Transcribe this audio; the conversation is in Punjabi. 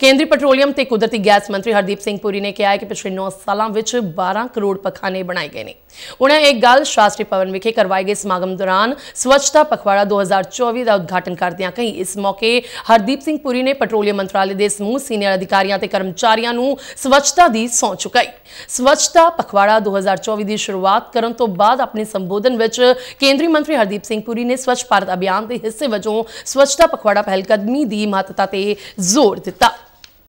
ਕੇਂਦਰੀ ਪੈਟਰੋਲੀਅਮ ਤੇ ਕੁਦਰਤੀ ਗੈਸ ਮੰਤਰੀ ਹਰਦੀਪ ਸਿੰਘ ਪੁਰੀ ਨੇ ਕਿਹਾ ਹੈ ਕਿ ਪਿਛਲੇ 9 ਸਾਲਾਂ ਵਿੱਚ 12 ਕਰੋੜ ਪਖਾਨੇ ਬਣਾਏ ਗਏ ਨੇ ਉਹਨਾਂ ਇਹ ਗੱਲ ਸ਼ਾਸਤਰੀ ਭਵਨ ਵਿਖੇ ਕਰਵਾਏ ਗਏ ਸਮਾਗਮ ਦੌਰਾਨ ਸਵੱਛਤਾ ਪਖਵਾੜਾ 2024 ਦਾ ਉਦਘਾਟਨ ਕਰਦਿਆਂ ਕਹੀ ਇਸ ਮੌਕੇ ਹਰਦੀਪ ਸਿੰਘ ਪੁਰੀ ਨੇ ਪੈਟਰੋਲੀਅਮ ਮੰਤਰਾਲੇ ਦੇ ਸਮੂਹ ਸੀਨੀਅਰ ਅਧਿਕਾਰੀਆਂ ਤੇ ਕਰਮਚਾਰੀਆਂ ਨੂੰ ਸਵੱਛਤਾ ਦੀ ਸੌਂ ਚੁਕਾਈ ਸਵੱਛਤਾ ਪਖਵਾੜਾ 2024 ਦੀ ਸ਼ੁਰੂਆਤ ਕਰਨ ਤੋਂ ਬਾਅਦ ਆਪਣੇ ਸੰਬੋਧਨ ਵਿੱਚ ਕੇਂਦਰੀ ਮੰਤਰੀ ਹਰਦੀਪ ਸਿੰਘ ਪੁਰੀ ਨੇ ਸਵੱਛ ਭਾਰਤ ਅਭਿਆਨ ਦੇ ਹਿੱਸੇ ਵਜੋਂ ਸਵੱਛਤਾ ਪਖਵਾੜਾ ਪਹਿਲਕਦਮੀ ਦੀ ਮਹੱਤਤਾ ਤੇ ਜ਼ੋਰ ਦਿੱਤਾ